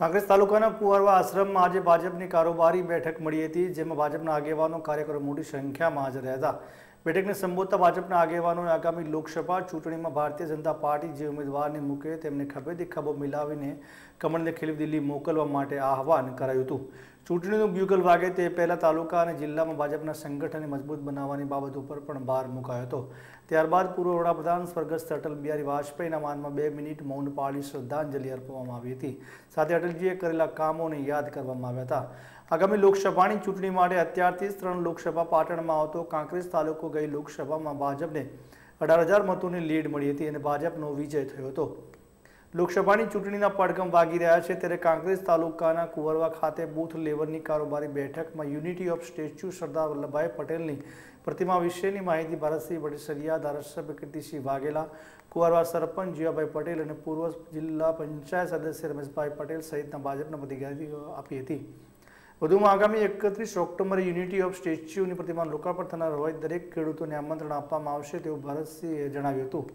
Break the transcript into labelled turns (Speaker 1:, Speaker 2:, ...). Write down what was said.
Speaker 1: કાંગ્રેસ તાલુકાના કુવારવા આશ્રમમાં આજે ભાજપની કારોબારી બેઠક મળી હતી જેમાં ભાજપના આગેવાનો કાર્યકરો મોટી સંખ્યામાં હાજર રહ્યા હતા બેઠકને સંબોધતા ભાજપના આગેવાનોએ આગામી લોકસભા ચૂંટણીમાં ભારતીય જનતા પાર્ટી જે ઉમેદવારને મૂકે તેમને ખભેથી ખભો મિલાવીને કમળને ખીલવી દિલ્હી મોકલવા માટે આહવાન કરાયું હતું ચૂંટણીનું બ્યુગલ વાગે તે પહેલાં તાલુકા અને જિલ્લામાં ભાજપના સંગઠનને મજબૂત બનાવવાની બાબત ઉપર પણ ભાર મુકાયો હતો ત્યારબાદ પૂર્વ વડાપ્રધાન સ્વર્ગસ્થ અટલ બિહારી વાજપેયીના માનમાં બે મિનિટ મૌન પાળી શ્રદ્ધાંજલિ અર્પવામાં આવી હતી સાથે અટલજીએ કરેલા કામોને યાદ કરવામાં આવ્યા હતા આગામી લોકસભાની ચૂંટણી માટે અત્યારથી જ ત્રણ લોકસભા પાટણમાં આવતો કાંકરેજ તાલુકો ગઈ લોકસભામાં ભાજપને અઢાર હજાર મતોની લીડ મળી હતી અને ભાજપનો વિજય થયો હતો લોકસભાની ચૂંટણીના પડગમ વાગી રહ્યા છે ત્યારે કાંગ્રેસ તાલુકાના કુંવરવા ખાતે બૂથ લેવલની કારોબારી બેઠકમાં unity of statue Sardar Vallabhbhai પટેલની પ્રતિમા વિશેની માહિતી ભારતસિંહ વડેસરિયા ધારાસભ્ય કીર્તિસિંહ વાઘેલા કુંવરવા સરપંચ જીવાભાઈ પટેલ અને પૂર્વ જિલ્લા પંચાયત સદસ્ય રમેશભાઈ પટેલ સહિતના ભાજપના પદાધિકારીઓ આપી હતી વધુમાં આગામી એકત્રીસ ઓક્ટોબરે યુનિટી ઓફ સ્ટેચ્યુની પ્રતિમાનું લોકાર્પણ થનાર હોય દરેક ખેડૂતોને આમંત્રણ આપવામાં આવશે તેવું ભારતસિંહે જણાવ્યું હતું